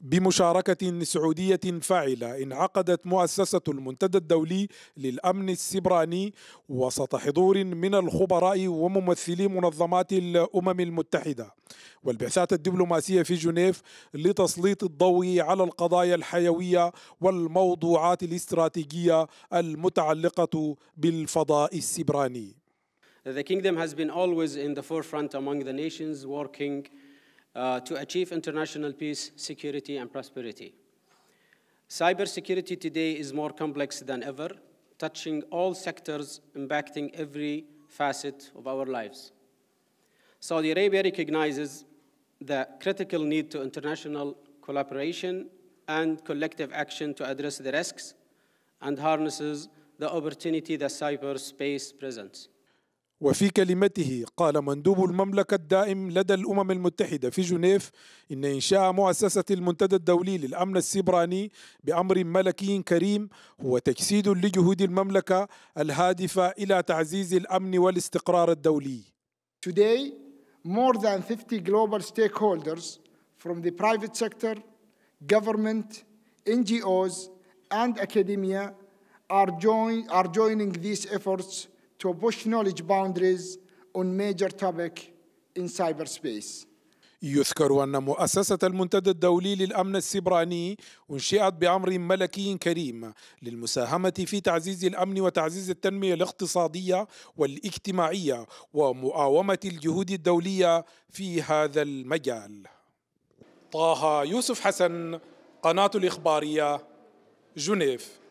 بمشاركة سعودية فاعلة انعقدت مؤسسة المنتدى الدولي للأمن السبراني وسط حضور من الخبراء وممثلي منظمات الأمم المتحدة والبعثات الدبلوماسية في جنيف لتسليط الضوء على القضايا الحيوية والموضوعات الاستراتيجية المتعلقة بالفضاء السبراني The kingdom has been always in the forefront among the nations working uh, to achieve international peace, security, and prosperity. Cybersecurity today is more complex than ever, touching all sectors, impacting every facet of our lives. Saudi Arabia recognizes the critical need to international collaboration and collective action to address the risks and harnesses the opportunity that cyberspace presents. وفي كلمته قال مندوب المملكة الدائم لدى الأمم المتحدة في جنيف إن إنشاء مؤسسة المنتدى الدولي للأمن السبراني بأمر ملكي كريم هو تجسيد لجهود المملكة الهادفة إلى تعزيز الأمن والاستقرار الدولي. Today, more than 50 global stakeholders from the private sector, government, NGOs, and academia are, join, are joining these efforts to push knowledge boundaries on major topic in cyberspace. يذكر أن مؤسسة المنتدى الدولي للأمن السبراني أنشئت بأمر ملكي كريم للمساهمة في تعزيز الأمن وتعزيز التنمية الاقتصادية والاجتماعية ومقاومة الجهود الدولية في هذا المجال طه يوسف حسن قناة الإخبارية جنيف